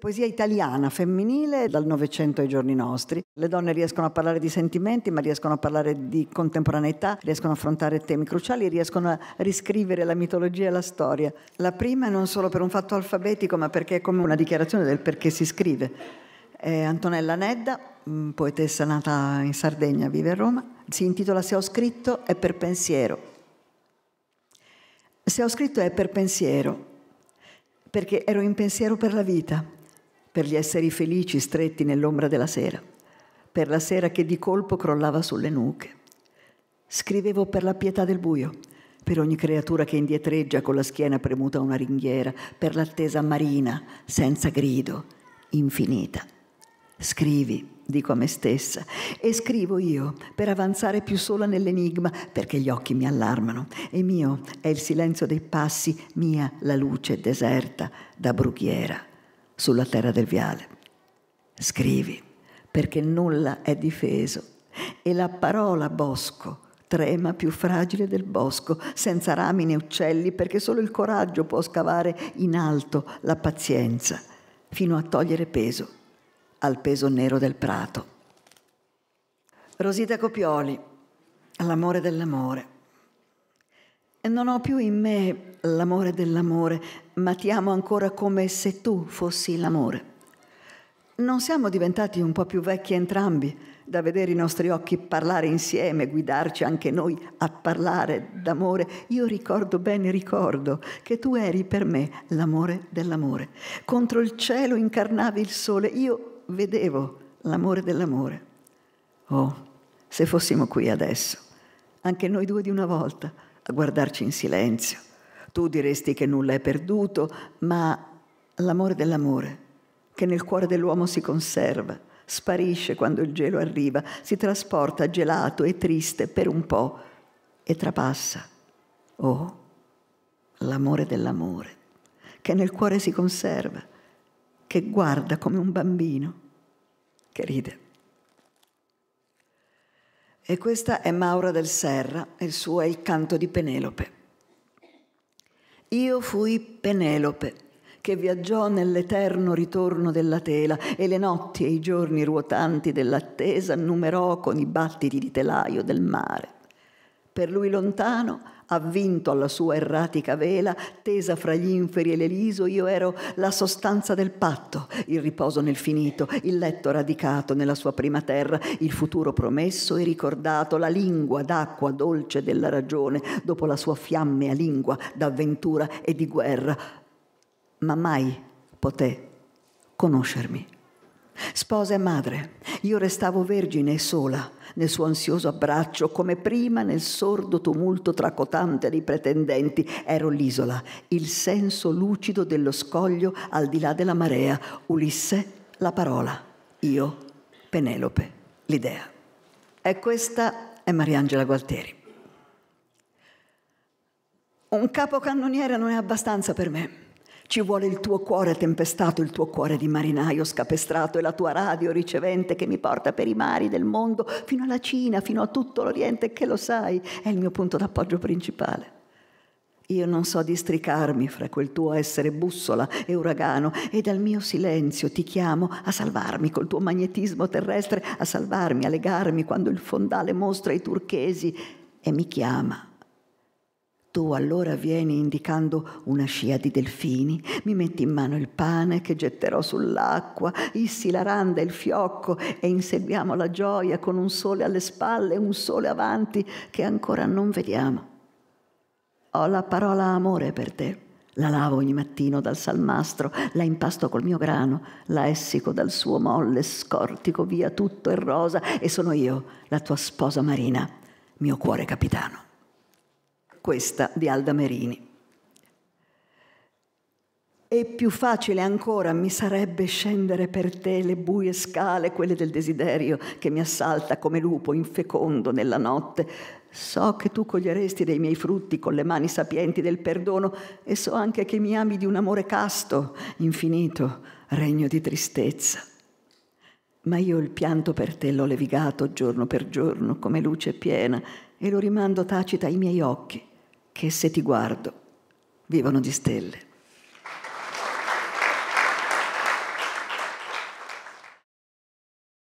Poesia italiana, femminile, dal Novecento ai giorni nostri. Le donne riescono a parlare di sentimenti, ma riescono a parlare di contemporaneità, riescono a affrontare temi cruciali, riescono a riscrivere la mitologia e la storia. La prima non solo per un fatto alfabetico, ma perché è come una dichiarazione del perché si scrive. È Antonella Nedda, poetessa nata in Sardegna, vive a Roma, si intitola Se ho scritto è per pensiero. Se ho scritto è per pensiero, perché ero in pensiero per la vita per gli esseri felici stretti nell'ombra della sera, per la sera che di colpo crollava sulle nuche. Scrivevo per la pietà del buio, per ogni creatura che indietreggia con la schiena premuta a una ringhiera, per l'attesa marina, senza grido, infinita. Scrivi, dico a me stessa, e scrivo io per avanzare più sola nell'enigma, perché gli occhi mi allarmano e mio è il silenzio dei passi, mia la luce deserta da brughiera sulla terra del viale. Scrivi, perché nulla è difeso e la parola bosco trema più fragile del bosco, senza rami né uccelli, perché solo il coraggio può scavare in alto la pazienza, fino a togliere peso al peso nero del prato. Rosita Copioli, l'amore dell'amore. Non ho più in me l'amore dell'amore, ma ti amo ancora come se tu fossi l'amore. Non siamo diventati un po' più vecchi entrambi da vedere i nostri occhi parlare insieme, guidarci anche noi a parlare d'amore. Io ricordo bene, ricordo che tu eri per me l'amore dell'amore. Contro il cielo incarnavi il sole, io vedevo l'amore dell'amore. Oh, se fossimo qui adesso, anche noi due di una volta, a guardarci in silenzio tu diresti che nulla è perduto, ma l'amore dell'amore, che nel cuore dell'uomo si conserva, sparisce quando il gelo arriva, si trasporta gelato e triste per un po' e trapassa. Oh, l'amore dell'amore, che nel cuore si conserva, che guarda come un bambino, che ride. E questa è Maura del Serra e il suo è il canto di Penelope. Io fui Penelope, che viaggiò nell'eterno ritorno della tela e le notti e i giorni ruotanti dell'attesa numerò con i battiti di telaio del mare. Per lui lontano Avvinto alla sua erratica vela, tesa fra gli inferi e l'Eliso, io ero la sostanza del patto, il riposo nel finito, il letto radicato nella sua prima terra, il futuro promesso e ricordato, la lingua d'acqua dolce della ragione, dopo la sua fiammea lingua d'avventura e di guerra. Ma mai poté conoscermi. Sposa e madre, io restavo vergine e sola nel suo ansioso abbraccio, come prima nel sordo tumulto tracotante dei pretendenti. Ero l'isola, il senso lucido dello scoglio al di là della marea. Ulisse, la parola. Io, Penelope, l'idea. E questa è Mariangela Gualtieri. Un capocannoniere non è abbastanza per me. Ci vuole il tuo cuore tempestato, il tuo cuore di marinaio scapestrato e la tua radio ricevente che mi porta per i mari del mondo, fino alla Cina, fino a tutto l'Oriente, che lo sai, è il mio punto d'appoggio principale. Io non so districarmi fra quel tuo essere bussola e uragano e dal mio silenzio ti chiamo a salvarmi col tuo magnetismo terrestre, a salvarmi, a legarmi quando il fondale mostra i turchesi e mi chiama tu allora vieni indicando una scia di delfini, mi metti in mano il pane che getterò sull'acqua, issi la randa e il fiocco e inseguiamo la gioia con un sole alle spalle e un sole avanti che ancora non vediamo. Ho la parola amore per te. La lavo ogni mattino dal salmastro, la impasto col mio grano, la essico dal suo molle, scortico via tutto è rosa e sono io, la tua sposa Marina, mio cuore capitano questa di Alda Merini. E più facile ancora mi sarebbe scendere per te le buie scale, quelle del desiderio che mi assalta come lupo infecondo nella notte. So che tu coglieresti dei miei frutti con le mani sapienti del perdono e so anche che mi ami di un amore casto, infinito, regno di tristezza. Ma io il pianto per te l'ho levigato giorno per giorno come luce piena e lo rimando tacita ai miei occhi che se ti guardo vivono di stelle.